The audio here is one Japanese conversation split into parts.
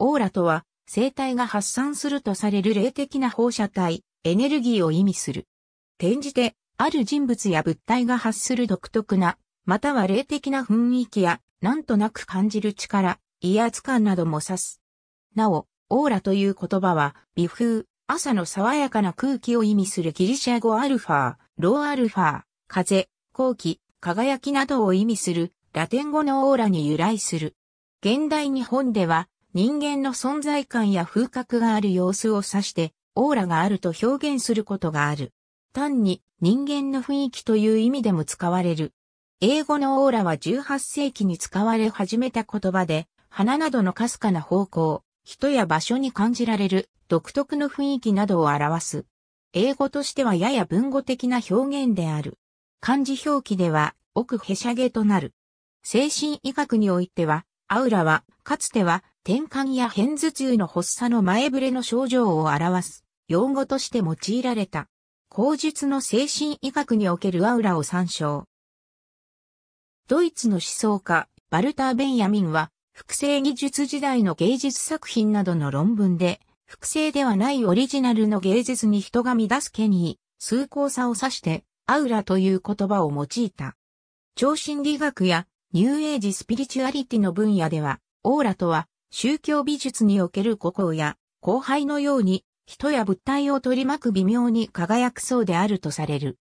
オーラとは、生体が発散するとされる霊的な放射体、エネルギーを意味する。転じて、ある人物や物体が発する独特な、または霊的な雰囲気や、なんとなく感じる力、威圧感なども指す。なお、オーラという言葉は、微風、朝の爽やかな空気を意味するギリシャ語アルファ、ローアルファ、ー、風、後期、輝きなどを意味するラテン語のオーラに由来する。現代日本では人間の存在感や風格がある様子を指して、オーラがあると表現することがある。単に人間の雰囲気という意味でも使われる。英語のオーラは18世紀に使われ始めた言葉で、花などのかすかな方向、人や場所に感じられる独特の雰囲気などを表す。英語としてはやや文語的な表現である。漢字表記では奥へしゃげとなる。精神医学においては、アウラは、かつては転換や偏頭痛の発作の前触れの症状を表す用語として用いられた。口述の精神医学におけるアウラを参照。ドイツの思想家、バルター・ベンヤミンは、複製技術時代の芸術作品などの論文で、複製ではないオリジナルの芸術に人が乱す権に、崇高さを指して、アウラという言葉を用いた。超心理学やニューエイジスピリチュアリティの分野では、オーラとは宗教美術における孤高や後輩のように人や物体を取り巻く微妙に輝くそうであるとされる。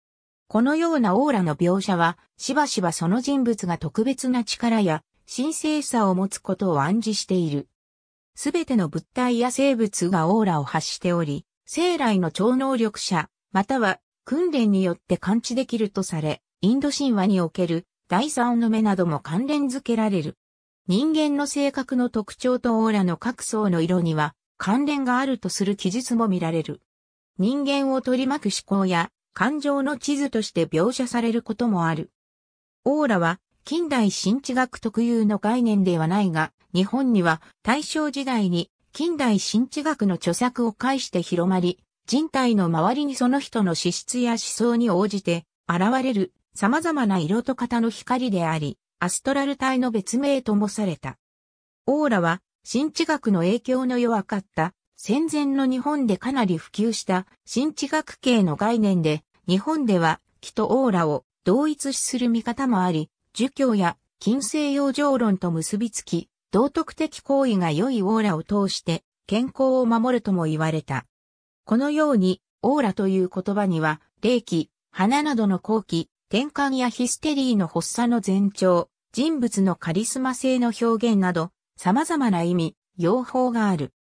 このようなオーラの描写は、しばしばその人物が特別な力や神聖さを持つことを暗示している。すべての物体や生物がオーラを発しており、生来の超能力者、または訓練によって感知できるとされ、インド神話における第三の目なども関連付けられる。人間の性格の特徴とオーラの各層の色には関連があるとする記述も見られる。人間を取り巻く思考や感情の地図として描写されることもある。オーラは近代新知学特有の概念ではないが、日本には大正時代に近代新知学の著作を介して広まり、人体の周りにその人の資質や思想に応じて現れる様々な色と型の光であり、アストラル体の別名ともされた。オーラは、新知学の影響の弱かった、戦前の日本でかなり普及した新知学系の概念で、日本では、気とオーラを同一視する見方もあり、儒教や近世養生論と結びつき、道徳的行為が良いオーラを通して健康を守るとも言われた。このように、オーラという言葉には、霊気、花などの後期、転換やヒステリーの発作の前兆、人物のカリスマ性の表現など、様々な意味、用法がある。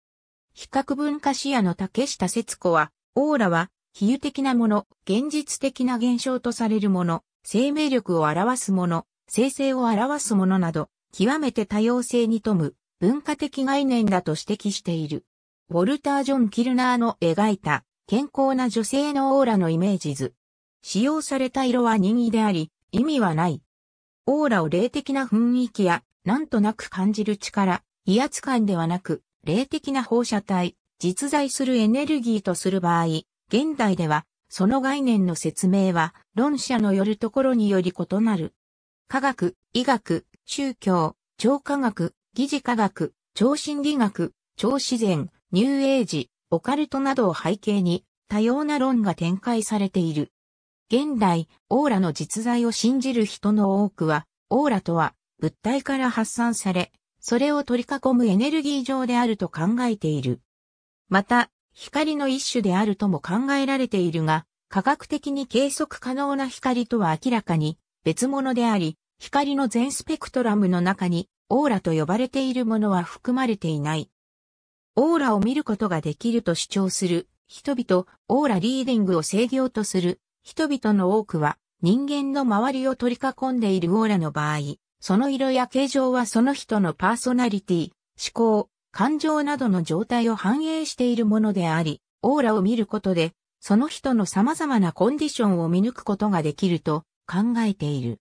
比較文化視野の竹下節子は、オーラは、比喩的なもの、現実的な現象とされるもの、生命力を表すもの、生成を表すものなど、極めて多様性に富む、文化的概念だと指摘している。ウォルター・ジョン・キルナーの描いた、健康な女性のオーラのイメージ図。使用された色は任意であり、意味はない。オーラを霊的な雰囲気や、なんとなく感じる力、威圧感ではなく、霊的な放射体、実在するエネルギーとする場合、現代では、その概念の説明は、論者のよるところにより異なる。科学、医学、宗教、超科学、疑似科学、超心理学、超自然、ニューエイジ、オカルトなどを背景に、多様な論が展開されている。現代、オーラの実在を信じる人の多くは、オーラとは物体から発散され、それを取り囲むエネルギー上であると考えている。また、光の一種であるとも考えられているが、科学的に計測可能な光とは明らかに別物であり、光の全スペクトラムの中にオーラと呼ばれているものは含まれていない。オーラを見ることができると主張する人々、オーラリーディングを制御とする人々の多くは人間の周りを取り囲んでいるオーラの場合、その色や形状はその人のパーソナリティ、思考、感情などの状態を反映しているものであり、オーラを見ることで、その人の様々なコンディションを見抜くことができると考えている。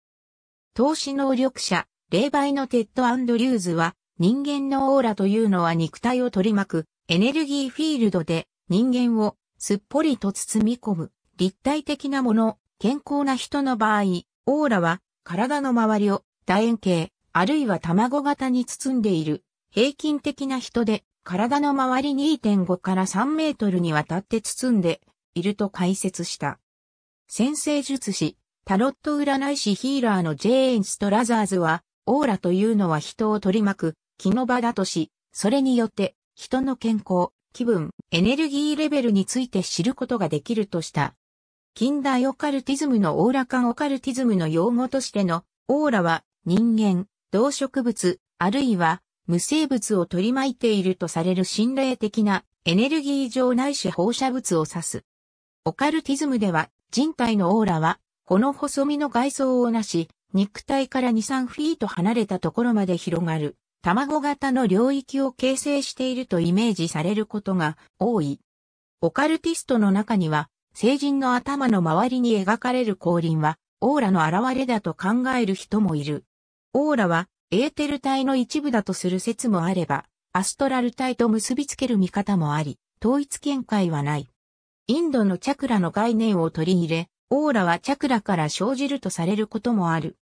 投資能力者、霊媒のテッド・アンドリューズは、人間のオーラというのは肉体を取り巻くエネルギーフィールドで人間をすっぽりと包み込む立体的なもの、健康な人の場合、オーラは体の周りを楕円形、あるいは卵型に包んでいる。平均的な人で体の周り2.5から3メートルにわたって包んでいると解説した。先生術師、タロット占い師ヒーラーのジェーン・ストラザーズは、オーラというのは人を取り巻く気の場だとし、それによって人の健康、気分、エネルギーレベルについて知ることができるとした。近代オカルティズムのオーラ感オカルティズムの用語としての、オーラは人間、動植物、あるいは無生物を取り巻いているとされる心霊的なエネルギー上ないし放射物を指す。オカルティズムでは人体のオーラは、この細身の外装をなし、肉体から2、3フィート離れたところまで広がる、卵型の領域を形成しているとイメージされることが多い。オカルティストの中には、聖人の頭の周りに描かれる降臨は、オーラの現れだと考える人もいる。オーラは、エーテル体の一部だとする説もあれば、アストラル体と結びつける見方もあり、統一見解はない。インドのチャクラの概念を取り入れ、オーラはチャクラから生じるとされることもある。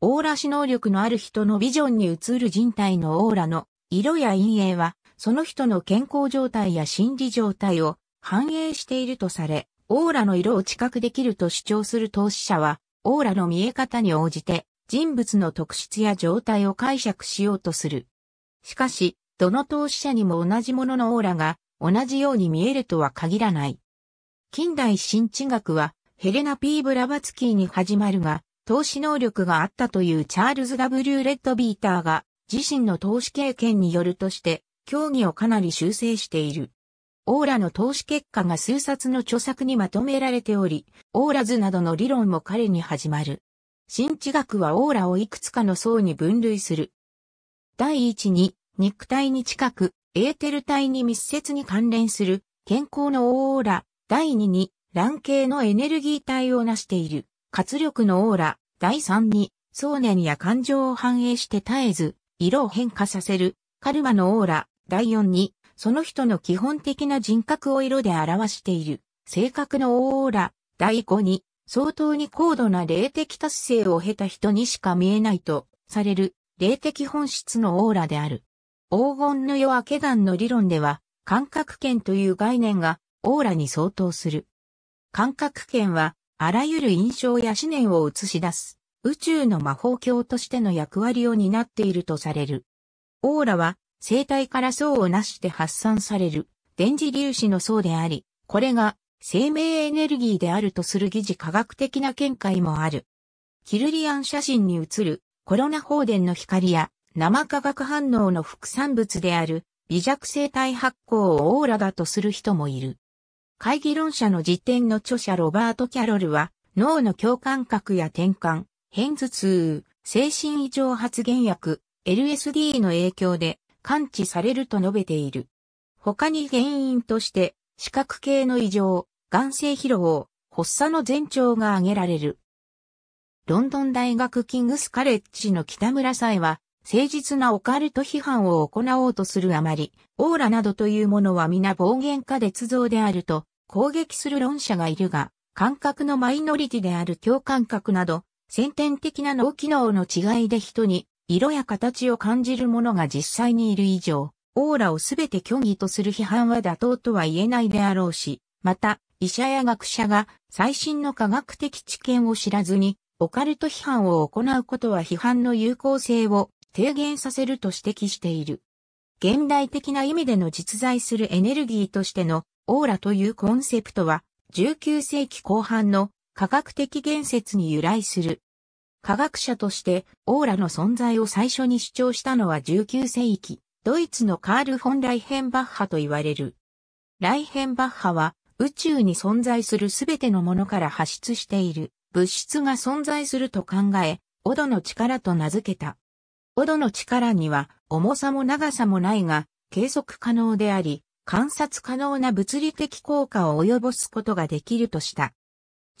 オーラ視能力のある人のビジョンに映る人体のオーラの色や陰影は、その人の健康状態や心理状態を反映しているとされ、オーラの色を知覚できると主張する投資者は、オーラの見え方に応じて、人物の特質や状態を解釈しようとする。しかし、どの投資者にも同じもののオーラが同じように見えるとは限らない。近代新知学はヘレナ・ピーブラバツキーに始まるが、投資能力があったというチャールズ・ W・ レッドビーターが自身の投資経験によるとして、競技をかなり修正している。オーラの投資結果が数冊の著作にまとめられており、オーラ図などの理論も彼に始まる。新知学はオーラをいくつかの層に分類する。第一に、肉体に近く、エーテル体に密接に関連する、健康のオーラ。第二に、卵形のエネルギー体を成している、活力のオーラ。第三に、想念や感情を反映して絶えず、色を変化させる、カルマのオーラ。第4に、その人の基本的な人格を色で表している、性格のオーラ、第5に、相当に高度な霊的達成を経た人にしか見えないと、される、霊的本質のオーラである。黄金の夜明け団の理論では、感覚圏という概念が、オーラに相当する。感覚圏は、あらゆる印象や思念を映し出す、宇宙の魔法鏡としての役割を担っているとされる。オーラは、生体から層をなして発散される電磁粒子の層であり、これが生命エネルギーであるとする疑似科学的な見解もある。キルリアン写真に映るコロナ放電の光や生化学反応の副産物である微弱生体発光をオーラだとする人もいる。会議論者の辞典の著者ロバート・キャロルは脳の共感覚や転換、変頭痛、精神異常発現薬、LSD の影響で感知されると述べている。他に原因として、視覚系の異常、眼性疲労、発作の前兆が挙げられる。ロンドン大学キングスカレッジの北村さえは、誠実なオカルト批判を行おうとするあまり、オーラなどというものは皆暴言化劣造であると攻撃する論者がいるが、感覚のマイノリティである共感覚など、先天的な脳機能の違いで人に色や形を感じる者が実際にいる以上、オーラをすべて虚偽とする批判は妥当とは言えないであろうし、また、医者や学者が最新の科学的知見を知らずに、オカルト批判を行うことは批判の有効性を低減させると指摘している。現代的な意味での実在するエネルギーとしてのオーラというコンセプトは19世紀後半の科学的言説に由来する。科学者としてオーラの存在を最初に主張したのは19世紀、ドイツのカール・フォン・ライヘンバッハと言われる。ライヘンバッハは宇宙に存在するすべてのものから発出している物質が存在すると考え、オドの力と名付けた。オドの力には重さも長さもないが計測可能であり、観察可能な物理的効果を及ぼすことができるとした。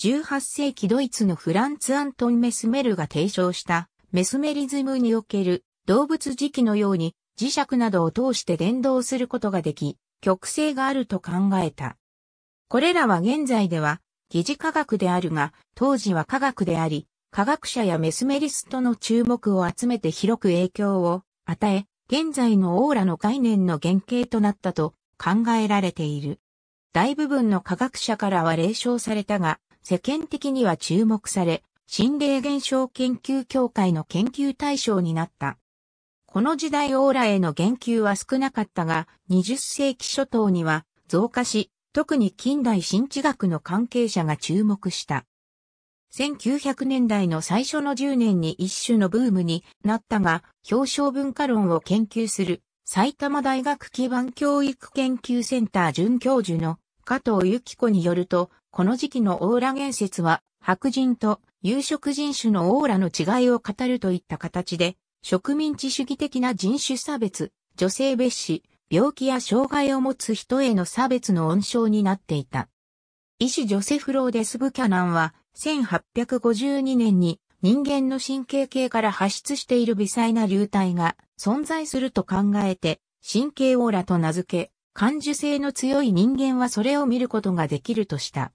18世紀ドイツのフランツ・アントン・メスメルが提唱したメスメリズムにおける動物磁気のように磁石などを通して伝導することができ、極性があると考えた。これらは現在では疑似科学であるが、当時は科学であり、科学者やメスメリストの注目を集めて広く影響を与え、現在のオーラの概念の原型となったと考えられている。大部分の科学者からは冷笑されたが、世間的には注目され、心霊現象研究協会の研究対象になった。この時代オーラへの言及は少なかったが、20世紀初頭には増加し、特に近代新知学の関係者が注目した。1900年代の最初の10年に一種のブームになったが、表彰文化論を研究する埼玉大学基盤教育研究センター准教授の加藤由紀子によると、この時期のオーラ言説は、白人と有色人種のオーラの違いを語るといった形で、植民地主義的な人種差別、女性蔑視、病気や障害を持つ人への差別の温床になっていた。医師ジョセフ・ローデス・ブキャナンは、1852年に人間の神経系から発出している微細な流体が存在すると考えて、神経オーラと名付け、感受性の強い人間はそれを見ることができるとした。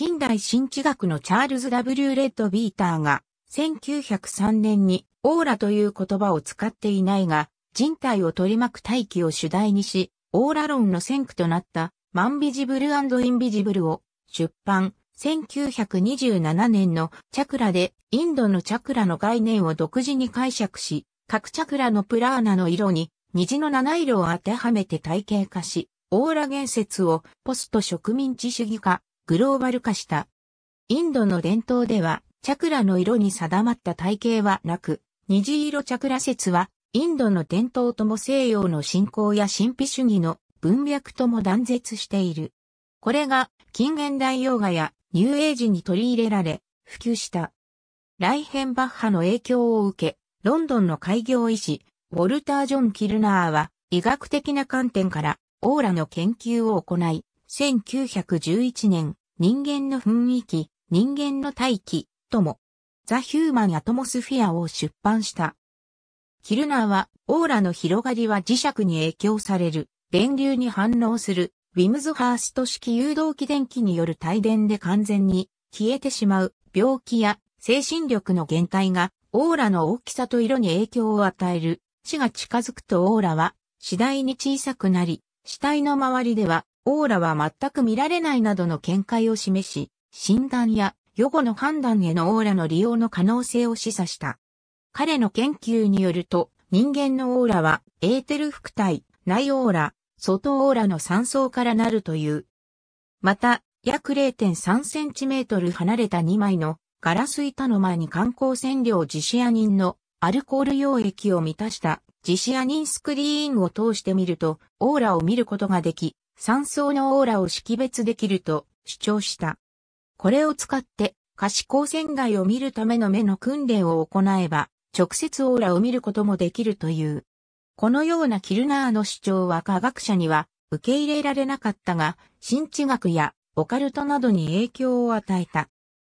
近代新知学のチャールズ W. レッドビーターが、1903年にオーラという言葉を使っていないが、人体を取り巻く大気を主題にし、オーラ論の先駆となったマンビジブルインビジブルを出版。1927年のチャクラでインドのチャクラの概念を独自に解釈し、各チャクラのプラーナの色に虹の七色を当てはめて体系化し、オーラ言説をポスト植民地主義化、グローバル化した。インドの伝統では、チャクラの色に定まった体系はなく、虹色チャクラ説は、インドの伝統とも西洋の信仰や神秘主義の文脈とも断絶している。これが近現代ヨガやニューエイジに取り入れられ、普及した。ライヘンバッハの影響を受け、ロンドンの開業医師、ウォルター・ジョン・キルナーは、医学的な観点から、オーラの研究を行い、1911年、人間の雰囲気、人間の大気、とも、ザ・ヒューマン・アトモスフィアを出版した。キルナーは、オーラの広がりは磁石に影響される、電流に反応する、ウィムズハースト式誘導気電気による帯電で完全に消えてしまう病気や精神力の減退がオーラの大きさと色に影響を与える。死が近づくとオーラは次第に小さくなり、死体の周りではオーラは全く見られないなどの見解を示し、診断や予後の判断へのオーラの利用の可能性を示唆した。彼の研究によると、人間のオーラはエーテル副体、内オーラ、外オーラの3層からなるという。また、約0.3センチメートル離れた2枚のガラス板の前に観光線量ジシアニンのアルコール溶液を満たしたジシアニンスクリーンを通してみるとオーラを見ることができ、三層のオーラを識別できると主張した。これを使って、可視光線外を見るための目の訓練を行えば、直接オーラを見ることもできるという。このようなキルナーの主張は科学者には受け入れられなかったが、新知学やオカルトなどに影響を与えた。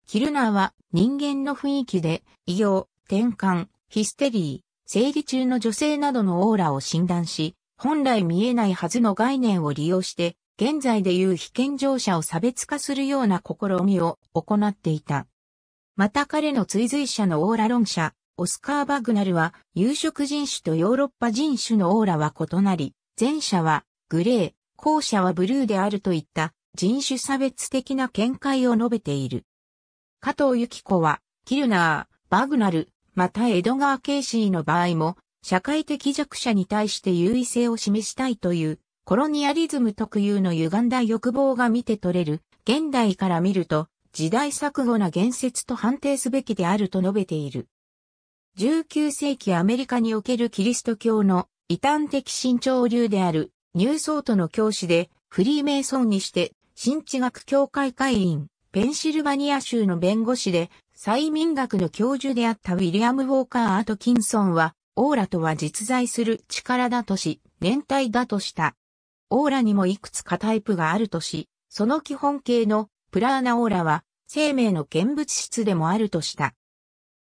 キルナーは人間の雰囲気で、異様、転換、ヒステリー、生理中の女性などのオーラを診断し、本来見えないはずの概念を利用して、現在でいう被験乗者を差別化するような試みを行っていた。また彼の追随者のオーラ論者、オスカー・バグナルは、有色人種とヨーロッパ人種のオーラは異なり、前者はグレー、後者はブルーであるといった人種差別的な見解を述べている。加藤由紀子は、キルナー、バグナル、またエドガー・ケイシーの場合も、社会的弱者に対して優位性を示したいという、コロニアリズム特有の歪んだ欲望が見て取れる、現代から見ると、時代錯誤な言説と判定すべきであると述べている。19世紀アメリカにおけるキリスト教の異端的新潮流であるニューソートの教師でフリーメイソンにして新知学協会会員ペンシルバニア州の弁護士で催眠学の教授であったウィリアム・ウォーカー・アトキンソンはオーラとは実在する力だとし、連帯だとした。オーラにもいくつかタイプがあるとし、その基本形のプラーナオーラは生命の見物質でもあるとした。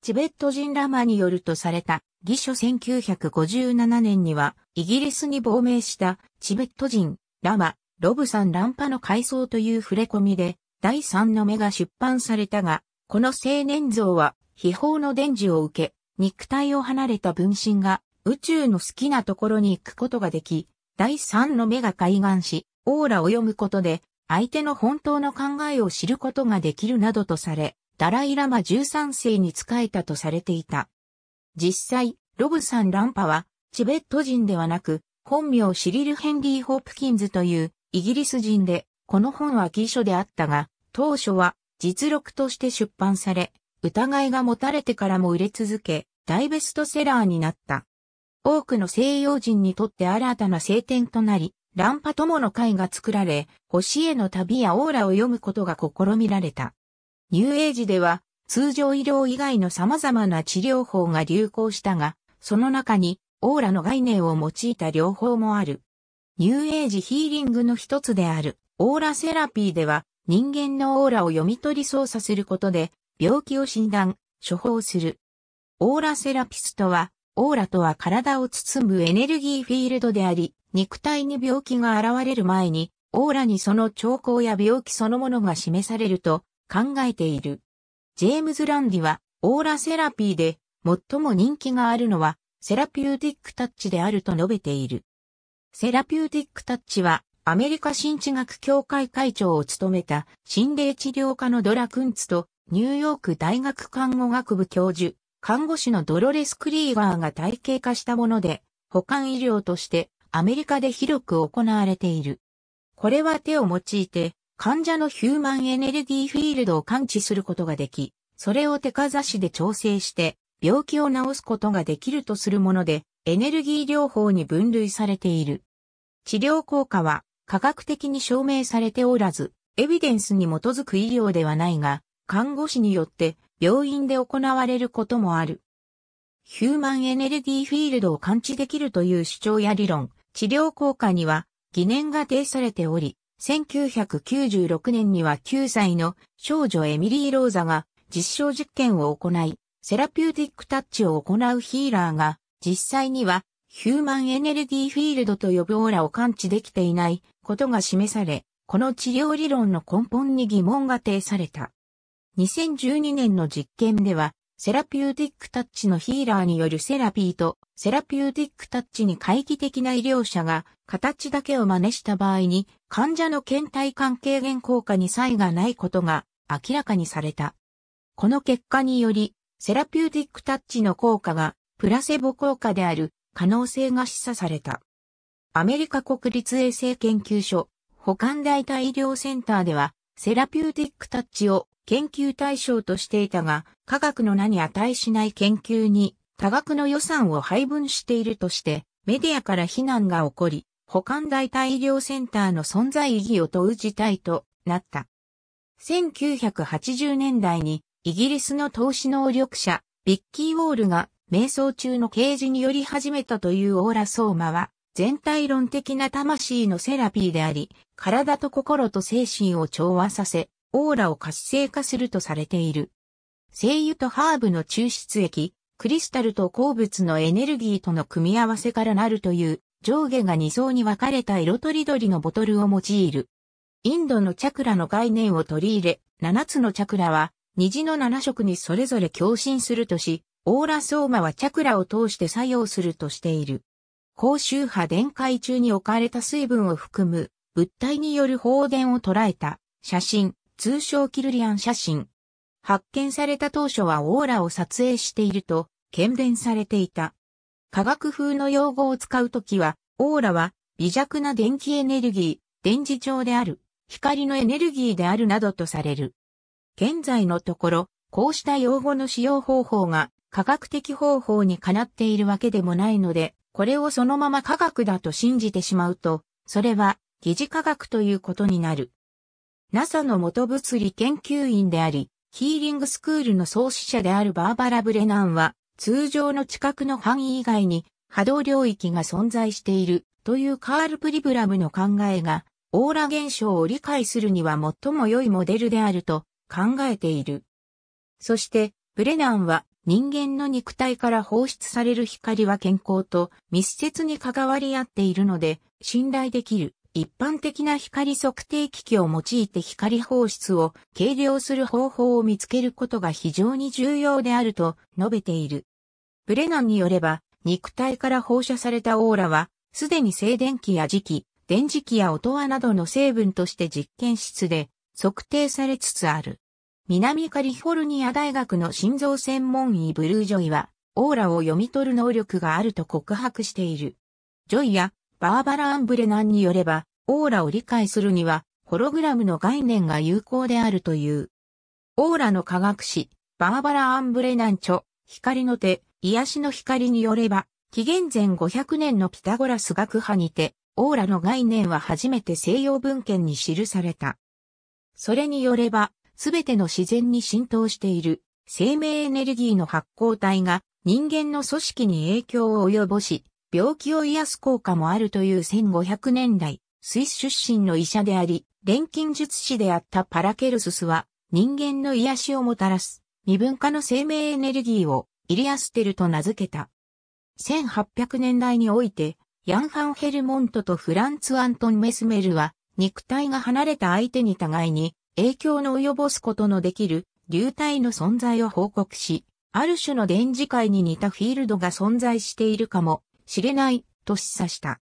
チベット人ラマによるとされた、義書1957年には、イギリスに亡命したチベット人ラマ、ロブさん乱パの回想という触れ込みで、第3の目が出版されたが、この青年像は、秘宝の伝授を受け、肉体を離れた分身が宇宙の好きなところに行くことができ、第三の目が開眼し、オーラを読むことで、相手の本当の考えを知ることができるなどとされ、ダライラマ13世に仕えたとされていた。実際、ロブサン・ランパは、チベット人ではなく、本名シリル・ヘンリー・ホープキンズというイギリス人で、この本は偽書であったが、当初は実録として出版され、疑いが持たれてからも売れ続け、大ベストセラーになった。多くの西洋人にとって新たな聖典となり、乱波友の会が作られ、星への旅やオーラを読むことが試みられた。ニューエイジでは、通常医療以外の様々な治療法が流行したが、その中に、オーラの概念を用いた療法もある。ニューエイジヒーリングの一つである、オーラセラピーでは、人間のオーラを読み取り操作することで、病気を診断、処方する。オーラセラピストは、オーラとは体を包むエネルギーフィールドであり、肉体に病気が現れる前に、オーラにその兆候や病気そのものが示されると考えている。ジェームズ・ランディは、オーラセラピーで最も人気があるのは、セラピューティックタッチであると述べている。セラピューティックタッチは、アメリカ心地学協会会長を務めた心霊治療科のドラ・クンツとニューヨーク大学看護学部教授、看護師のドロレス・クリーガーが体系化したもので、保管医療としてアメリカで広く行われている。これは手を用いて、患者のヒューマンエネルギーフィールドを感知することができ、それを手かざしで調整して、病気を治すことができるとするもので、エネルギー療法に分類されている。治療効果は科学的に証明されておらず、エビデンスに基づく医療ではないが、看護師によって病院で行われることもある。ヒューマンエネルギーフィールドを感知できるという主張や理論、治療効果には疑念が呈されており、1996年には9歳の少女エミリー・ローザが実証実験を行い、セラピューティックタッチを行うヒーラーが、実際にはヒューマンエネルギーフィールドと呼ぶオーラを感知できていないことが示され、この治療理論の根本に疑問が呈された。2012年の実験では、セラピューティックタッチのヒーラーによるセラピーと、セラピューティックタッチに回帰的な医療者が、形だけを真似した場合に、患者の検体関係減効果に差異がないことが明らかにされた。この結果により、セラピューティックタッチの効果が、プラセボ効果である可能性が示唆された。アメリカ国立衛生研究所、保管代替医療センターでは、セラピューティックタッチを研究対象としていたが、科学の名に値しない研究に多額の予算を配分しているとして、メディアから非難が起こり、保管代替医療センターの存在意義を問う事態となった。1980年代にイギリスの投資能力者、ビッキー・ウォールが瞑想中の啓示により始めたというオーラ・ソーマは、全体論的な魂のセラピーであり、体と心と精神を調和させ、オーラを活性化するとされている。精油とハーブの抽出液、クリスタルと鉱物のエネルギーとの組み合わせからなるという上下が2層に分かれた色とりどりのボトルを用いる。インドのチャクラの概念を取り入れ、7つのチャクラは虹の7色にそれぞれ共振するとし、オーラ相馬はチャクラを通して作用するとしている。高周波電解中に置かれた水分を含む物体による放電を捉えた写真、通称キルリアン写真。発見された当初はオーラを撮影していると、検伝されていた。科学風の用語を使うときは、オーラは微弱な電気エネルギー、電磁場である、光のエネルギーであるなどとされる。現在のところ、こうした用語の使用方法が科学的方法にかなっているわけでもないので、これをそのまま科学だと信じてしまうと、それは疑似科学ということになる。NASA の元物理研究員であり、ヒーリングスクールの創始者であるバーバラ・ブレナンは、通常の知覚の範囲以外に波動領域が存在しているというカール・プリブラムの考えが、オーラ現象を理解するには最も良いモデルであると考えている。そして、ブレナンは人間の肉体から放出される光は健康と密接に関わり合っているので信頼できる一般的な光測定機器を用いて光放出を計量する方法を見つけることが非常に重要であると述べている。ブレナンによれば、肉体から放射されたオーラは、すでに静電気や磁気、電磁気や音羽などの成分として実験室で測定されつつある。南カリフォルニア大学の心臓専門医ブルージョイは、オーラを読み取る能力があると告白している。ジョイやバーバラ・アンブレナンによれば、オーラを理解するには、ホログラムの概念が有効であるという。オーラの科学史、バーバラ・アンブレナン著、光の手、癒しの光によれば、紀元前500年のピタゴラス学派にて、オーラの概念は初めて西洋文献に記された。それによれば、すべての自然に浸透している生命エネルギーの発光体が人間の組織に影響を及ぼし、病気を癒す効果もあるという1500年代、スイス出身の医者であり、錬金術師であったパラケルススは、人間の癒しをもたらす、未分化の生命エネルギーを、イリアステルと名付けた。1800年代において、ヤン・ハン・ヘルモントとフランツ・アントン・メスメルは、肉体が離れた相手に互いに影響の及ぼすことのできる流体の存在を報告し、ある種の電磁界に似たフィールドが存在しているかも知れない、と示唆した。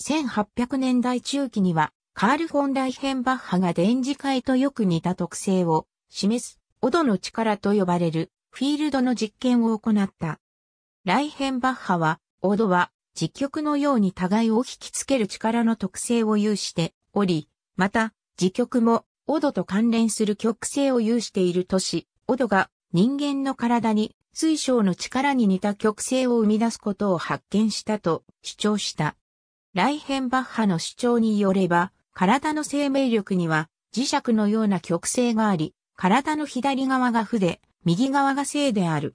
1800年代中期には、カール・フォン・ライヘンバッハが電磁界とよく似た特性を示す、オドの力と呼ばれるフィールドの実験を行った。ライヘンバッハは、オドは実極のように互いを引きつける力の特性を有しており、また、磁局も、オドと関連する極性を有しているとし、オドが人間の体に水晶の力に似た極性を生み出すことを発見したと主張した。ライヘンバッハの主張によれば、体の生命力には磁石のような極性があり、体の左側が負で、右側が正である。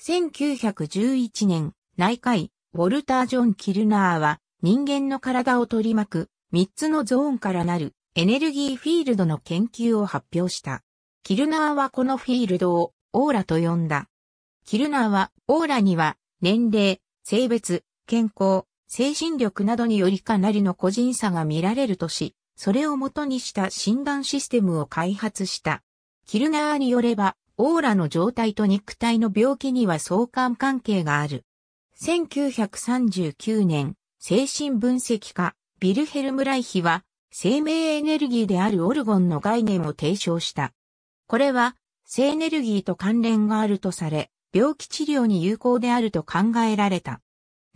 1911年、内科医、ウォルター・ジョン・キルナーは、人間の体を取り巻く、3つのゾーンからなる、エネルギーフィールドの研究を発表した。キルナーはこのフィールドを、オーラと呼んだ。キルナーは、オーラには、年齢、性別、健康、精神力などによりかなりの個人差が見られるとし、それを元にした診断システムを開発した。キルナーによれば、オーラの状態と肉体の病気には相関関係がある。1939年、精神分析家、ビルヘルム・ライヒは、生命エネルギーであるオルゴンの概念を提唱した。これは、性エネルギーと関連があるとされ、病気治療に有効であると考えられた。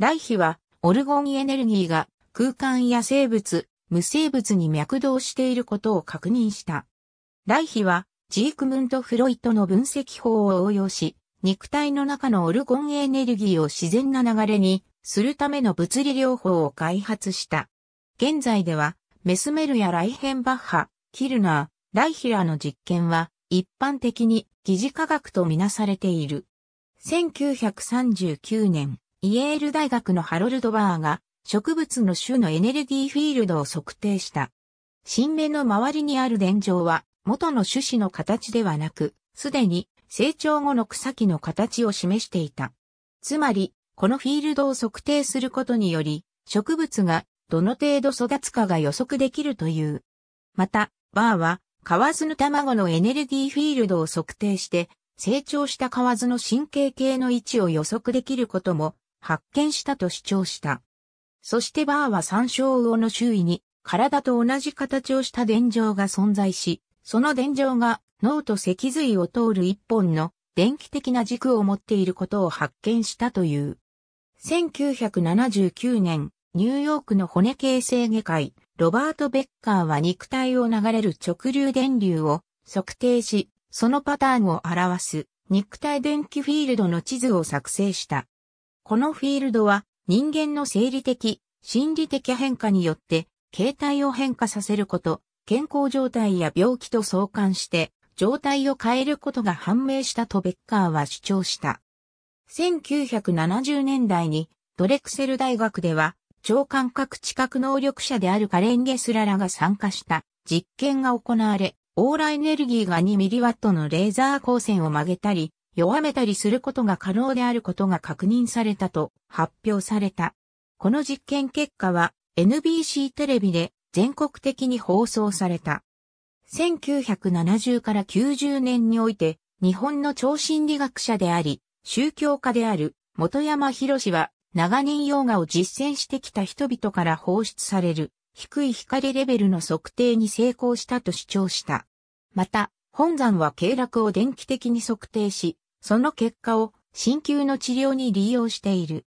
イ比は、オルゴンエネルギーが空間や生物、無生物に脈動していることを確認した。イ比は、ジークムント・フロイトの分析法を応用し、肉体の中のオルゴンエネルギーを自然な流れにするための物理療法を開発した。現在では、メスメルやライヘンバッハ、キルナー、ライヒラの実験は一般的に疑似科学とみなされている。1939年、イエール大学のハロルド・バーが植物の種のエネルギーフィールドを測定した。新芽の周りにある伝状は元の種子の形ではなく、すでに成長後の草木の形を示していた。つまり、このフィールドを測定することにより、植物がどの程度育つかが予測できるという。また、バーはカワズの卵のエネルギーフィールドを測定して、成長したカワズの神経系の位置を予測できることも発見したと主張した。そしてバーは山椒魚の周囲に体と同じ形をした電状が存在し、その電状が脳と脊髄を通る一本の電気的な軸を持っていることを発見したという。1979年、ニューヨークの骨形成外科医、ロバート・ベッカーは肉体を流れる直流電流を測定し、そのパターンを表す肉体電気フィールドの地図を作成した。このフィールドは人間の生理的、心理的変化によって形態を変化させること、健康状態や病気と相関して状態を変えることが判明したとベッカーは主張した。1970年代にドレクセル大学では超感覚知覚能力者であるカレン・ゲスララが参加した実験が行われ、オーラエネルギーが2ットのレーザー光線を曲げたり、弱めたりすることが可能であることが確認されたと発表された。この実験結果は NBC テレビで全国的に放送された。1970から90年において日本の超心理学者であり、宗教家である元山博士は長年ヨーガを実践してきた人々から放出される低い光レベルの測定に成功したと主張した。また、本山は経絡を電気的に測定し、その結果を鍼灸の治療に利用している。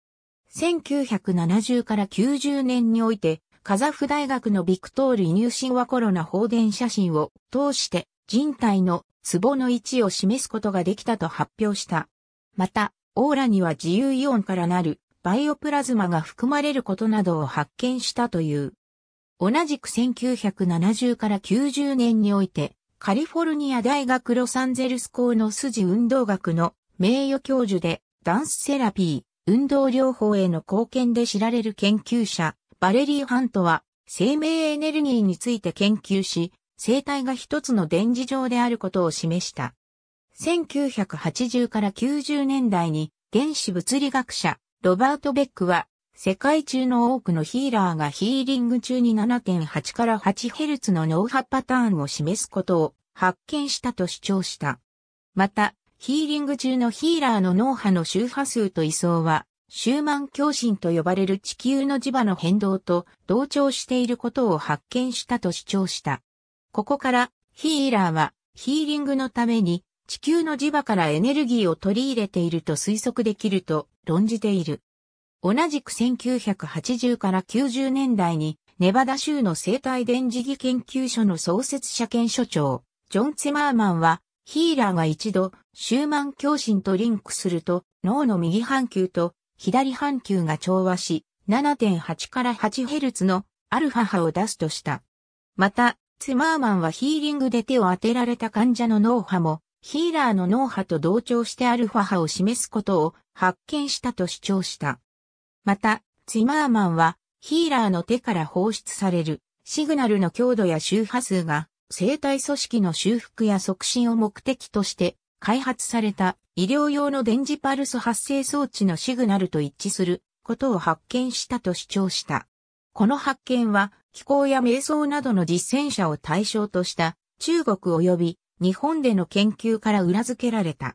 1970から90年において、カザフ大学のビクトール入信はコロナ放電写真を通して人体の壺の位置を示すことができたと発表した。また、オーラには自由イオンからなるバイオプラズマが含まれることなどを発見したという。同じく1970から90年において、カリフォルニア大学ロサンゼルス校の筋運動学の名誉教授で、ダンスセラピー、運動療法への貢献で知られる研究者、バレリー・ハントは、生命エネルギーについて研究し、生体が一つの電磁場であることを示した。1980から90年代に、原子物理学者、ロバート・ベックは、世界中の多くのヒーラーがヒーリング中に7.8から 8Hz の脳波パターンを示すことを発見したと主張した。また、ヒーリング中のヒーラーの脳波の周波数と位相は、シューマン共振と呼ばれる地球の磁場の変動と同調していることを発見したと主張した。ここから、ヒーラーはヒーリングのために地球の磁場からエネルギーを取り入れていると推測できると論じている。同じく1980から90年代にネバダ州の生態電磁気研究所の創設者兼所長、ジョン・ツェマーマンは、ヒーラーが一度、シューマン共振とリンクすると、脳の右半球と左半球が調和し、7.8から 8Hz のアルファ波を出すとした。また、ツマーマンはヒーリングで手を当てられた患者の脳波もヒーラーの脳波と同調してアルファ波を示すことを発見したと主張した。また、ツィマーマンは、ヒーラーの手から放出されるシグナルの強度や周波数が生体組織の修復や促進を目的として開発された医療用の電磁パルス発生装置のシグナルと一致することを発見したと主張した。この発見は気候や瞑想などの実践者を対象とした中国及び日本での研究から裏付けられた。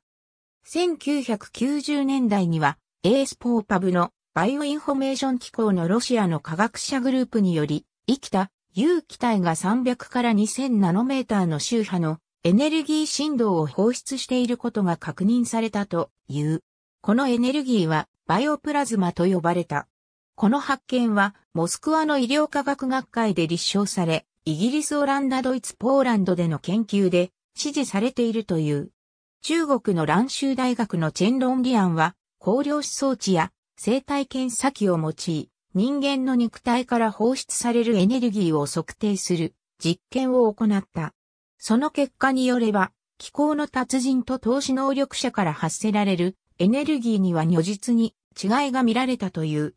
1990年代には、エースポーパブのバイオインフォメーション機構のロシアの科学者グループにより、生きた有機体が300から2000ナノメーターの周波のエネルギー振動を放出していることが確認されたという。このエネルギーはバイオプラズマと呼ばれた。この発見はモスクワの医療科学学会で立証され、イギリス、オランダ、ドイツ、ポーランドでの研究で支持されているという。中国の蘭州大学のチェンロンリアンは、高量子装置や生体検査機を用い、人間の肉体から放出されるエネルギーを測定する実験を行った。その結果によれば、気候の達人と投資能力者から発せられるエネルギーには如実に違いが見られたという。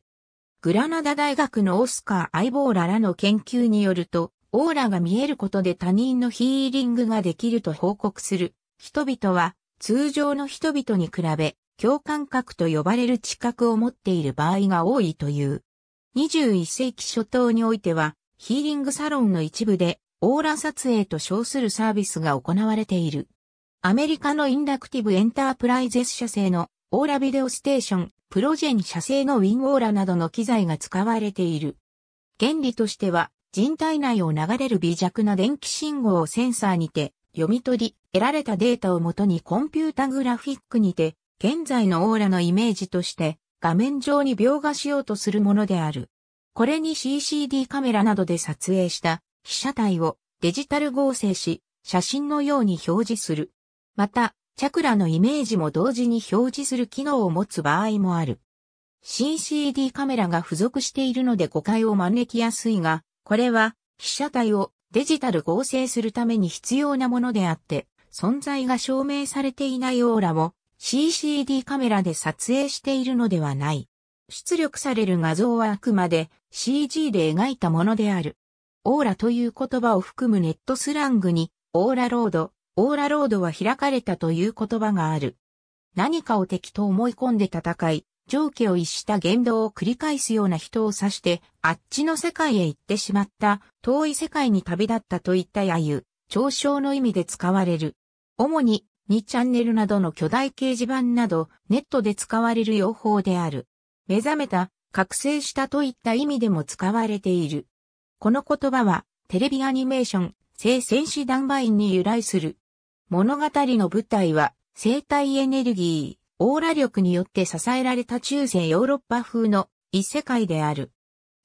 グラナダ大学のオスカー・アイボーラらの研究によると、オーラが見えることで他人のヒーリングができると報告する。人々は通常の人々に比べ共感覚と呼ばれる知覚を持っている場合が多いという。21世紀初頭においてはヒーリングサロンの一部でオーラ撮影と称するサービスが行われている。アメリカのインダクティブエンタープライゼス社製のオーラビデオステーション、プロジェン社製のウィンオーラなどの機材が使われている。原理としては人体内を流れる微弱な電気信号をセンサーにて読み取り、得られたデータをもとにコンピュータグラフィックにて、現在のオーラのイメージとして画面上に描画しようとするものである。これに CCD カメラなどで撮影した被写体をデジタル合成し、写真のように表示する。また、チャクラのイメージも同時に表示する機能を持つ場合もある。CCD カメラが付属しているので誤解を招きやすいが、これは、被写体をデジタル合成するために必要なものであって、存在が証明されていないオーラを CCD カメラで撮影しているのではない。出力される画像はあくまで CG で描いたものである。オーラという言葉を含むネットスラングに、オーラロード、オーラロードは開かれたという言葉がある。何かを敵と思い込んで戦い、上下を逸した言動を繰り返すような人を指して、あっちの世界へ行ってしまった、遠い世界に旅立ったといったやゆ、嘲笑の意味で使われる。主に、2チャンネルなどの巨大掲示板など、ネットで使われる用法である。目覚めた、覚醒したといった意味でも使われている。この言葉は、テレビアニメーション、聖戦士団バインに由来する。物語の舞台は、生体エネルギー。オーラ力によって支えられた中世ヨーロッパ風の異世界である。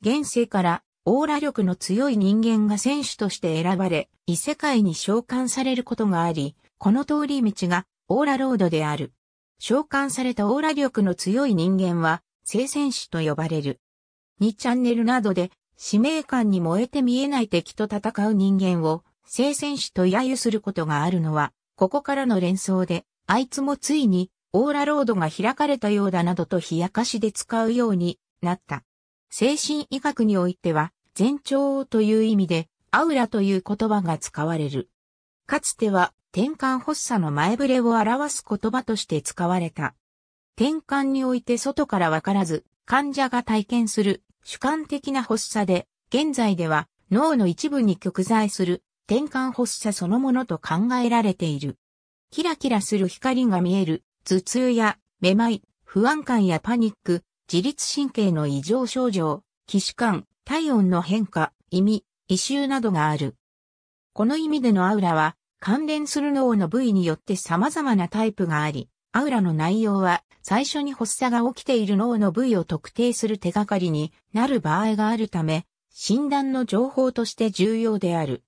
現世からオーラ力の強い人間が選手として選ばれ、異世界に召喚されることがあり、この通り道がオーラロードである。召喚されたオーラ力の強い人間は、聖戦士と呼ばれる。2チャンネルなどで、使命感に燃えて見えない敵と戦う人間を、聖戦士と揶揄することがあるのは、ここからの連想で、あいつもついにオーラロードが開かれたようだなどと冷やかしで使うようになった。精神医学においては、前兆という意味で、アウラという言葉が使われる。かつては、転換発作の前触れを表す言葉として使われた。転換において外からわからず、患者が体験する主観的な発作で、現在では脳の一部に極在する転換発作そのものと考えられている。キラキラする光が見える頭痛や、めまい、不安感やパニック、自律神経の異常症状、気視感、体温の変化、意味、異臭などがある。この意味でのアウラは、関連する脳の部位によって様々なタイプがあり、アウラの内容は、最初に発作が起きている脳の部位を特定する手がかりになる場合があるため、診断の情報として重要である。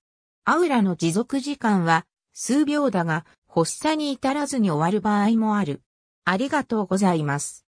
アウラの持続時間は、数秒だが、発作に至らずに終わる場合もある。ありがとうございます。